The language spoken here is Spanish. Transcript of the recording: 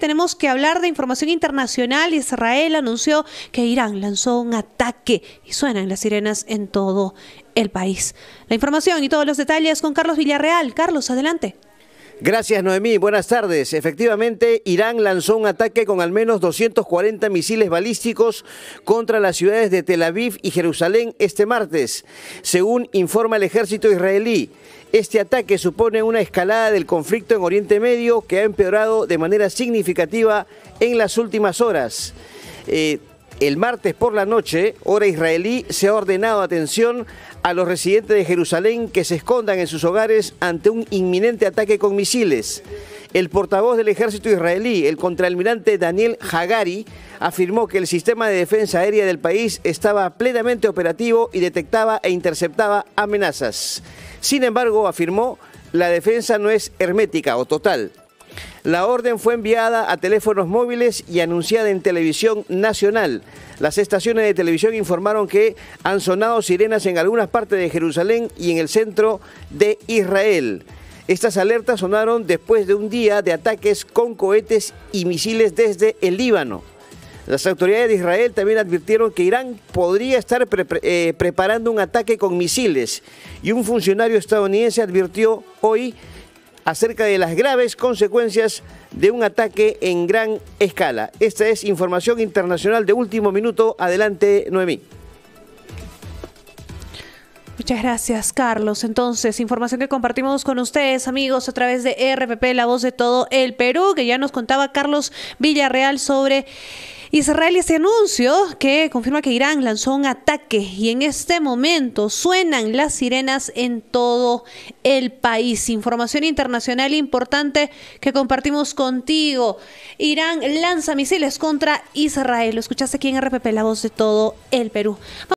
tenemos que hablar de información internacional. Israel anunció que Irán lanzó un ataque y suenan las sirenas en todo el país. La información y todos los detalles con Carlos Villarreal. Carlos, adelante. Gracias Noemí, buenas tardes. Efectivamente, Irán lanzó un ataque con al menos 240 misiles balísticos contra las ciudades de Tel Aviv y Jerusalén este martes, según informa el ejército israelí. Este ataque supone una escalada del conflicto en Oriente Medio que ha empeorado de manera significativa en las últimas horas. Eh, el martes por la noche, hora israelí, se ha ordenado atención a los residentes de Jerusalén que se escondan en sus hogares ante un inminente ataque con misiles. El portavoz del ejército israelí, el contraalmirante Daniel Hagari, afirmó que el sistema de defensa aérea del país estaba plenamente operativo y detectaba e interceptaba amenazas. Sin embargo, afirmó, la defensa no es hermética o total. La orden fue enviada a teléfonos móviles y anunciada en televisión nacional. Las estaciones de televisión informaron que han sonado sirenas en algunas partes de Jerusalén y en el centro de Israel. Estas alertas sonaron después de un día de ataques con cohetes y misiles desde el Líbano. Las autoridades de Israel también advirtieron que Irán podría estar eh, preparando un ataque con misiles y un funcionario estadounidense advirtió hoy acerca de las graves consecuencias de un ataque en gran escala. Esta es información internacional de último minuto. Adelante, Noemí. Muchas gracias, Carlos. Entonces, información que compartimos con ustedes, amigos, a través de RPP, la voz de todo el Perú, que ya nos contaba Carlos Villarreal sobre Israel este anuncio que confirma que Irán lanzó un ataque y en este momento suenan las sirenas en todo el país. Información internacional importante que compartimos contigo. Irán lanza misiles contra Israel. Lo escuchaste aquí en RPP, la voz de todo el Perú.